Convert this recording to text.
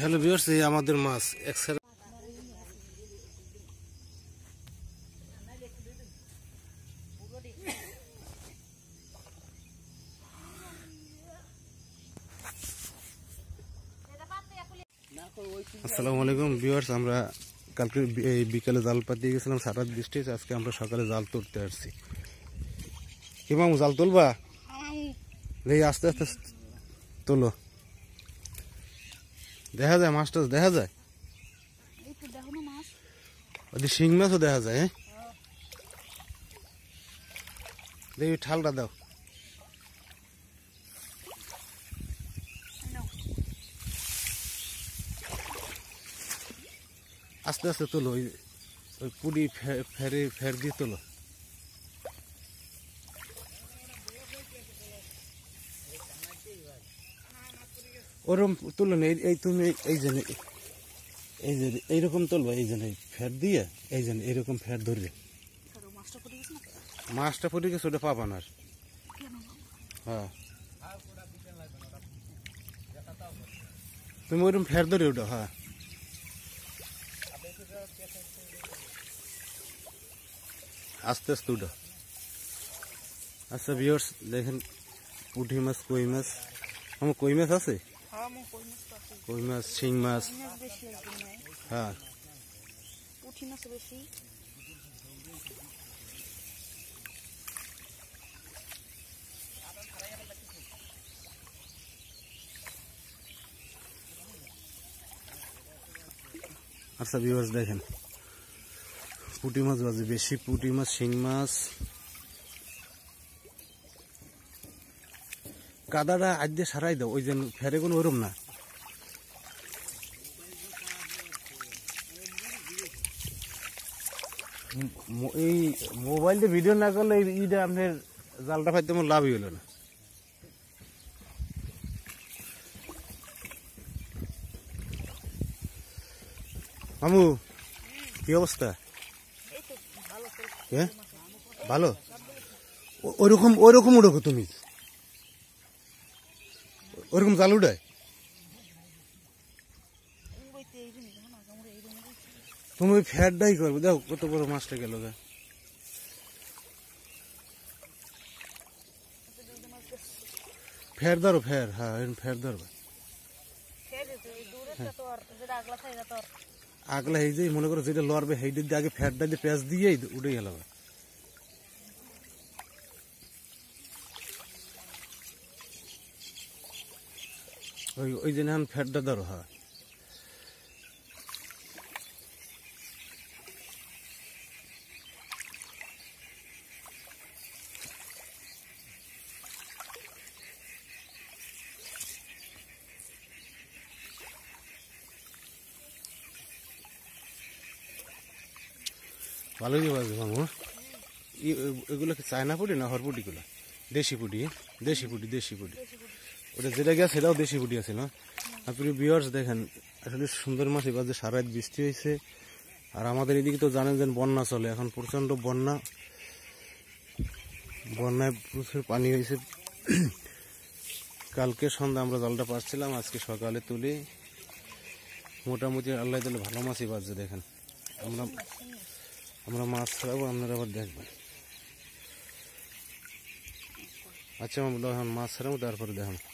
Hello viewers এই আমাদের মাছ x-ray আসসালামু আলাইকুম ভিউয়ার্স আমরা কালকে এই বিকালে জাল পাতিয়ে গেছিলাম সারা বৃষ্টি আজকে আমরা সকালে জাল তুলতে আসছি কি মামু জাল তুলবা এই আস্তে আস্তে তোলো দেখা যায় মাছ টাছ দেখা যায় ওই শিং মাছও দেখা যায় হ্যাঁ দেখি ঠালটা দাও আস্তে আস্তে তোলো ওই ওই পুরি ফেরি ফের দিয়ে তোলো ওরকম তুলো না এই তুমি এই জন্য এই যে এইরকম তুলব এই জন্য ফ্যাট দিয়ে এই জন্য এইরকম ফ্যাট ধরবে মাছটা ফুটে গেছে ওটা পাবান না হ্যাঁ তুমি ওরকম ফ্যাট ধরে ওটা হ্যাঁ আস্তে আস্তে উঠো আচ্ছা ভিওর্স দেখেন পুঁটি মাছ কই মাছ আমার কই মাছ আছে কই মাছ শিং মাছ হ্যাঁ পুঁটি মাছ বেশি আচ্ছা ভিউয়ার্স দেখেন পুটি মাছ বাজে বেশি পুটি মাছ শিং মাছ কাদাটা আজ দিয়ে সারাই দাও ওই যে ফেরে কোনো ওরম না এই মোবাইল দিয়ে ভিডিও না করলে ইটা আপনার জালটা ফাইতে আমার লাভই হলো না মামু কি অবস্থা হ্যাঁ ভালো ওরকম ওরকম উঠো তুমি ওরকম জাল উঠে তুমি ওই ফ্যাটটাই করবে দেখো কত বড় মাছটা গেল গা ফের ধরো ফের হ্যাঁ ফের ধরবে হ্যাঁ। আগলা হয়ে যায় মনে করো যেটা লড়বে সেইটা দিয়ে আগে ফ্যাটটা দিয়ে প্যাঁচ দিয়ে উঠে গেল ওই ওই দিন এখন ফ্যাটটা ধরো হয় হ্যাঁ। ভালো কি বাজে চায়না পুটি না হরপুটিগুলো দেশি পুটি দেশি পুটি দেশি পুটি ওটা যেটা গিয়া সেটাও বেশি ফুটি না আপনি বিয়ার্স দেখেন আসলে সুন্দর মাছ এবার যে সারা বৃষ্টি হয়েছে আর আমাদের এদিকে তো জানেন যে বন্যা চলে এখন প্রচণ্ড বন্যা বন্যায় প্রচুর পানি হয়েছে কালকে সন্ধ্যা আমরা জলটা পাচ্ছিলাম আজকে সকালে তুলে মোটামুটি আল্লাহ তাহলে ভালো মাছই বাজছে দেখেন আমরা আমরা মাছ ছাড়াবো আপনারা আবার দেখবেন আচ্ছা আমরা এখন মাছ ছাড়াবো তারপরে দেখাবো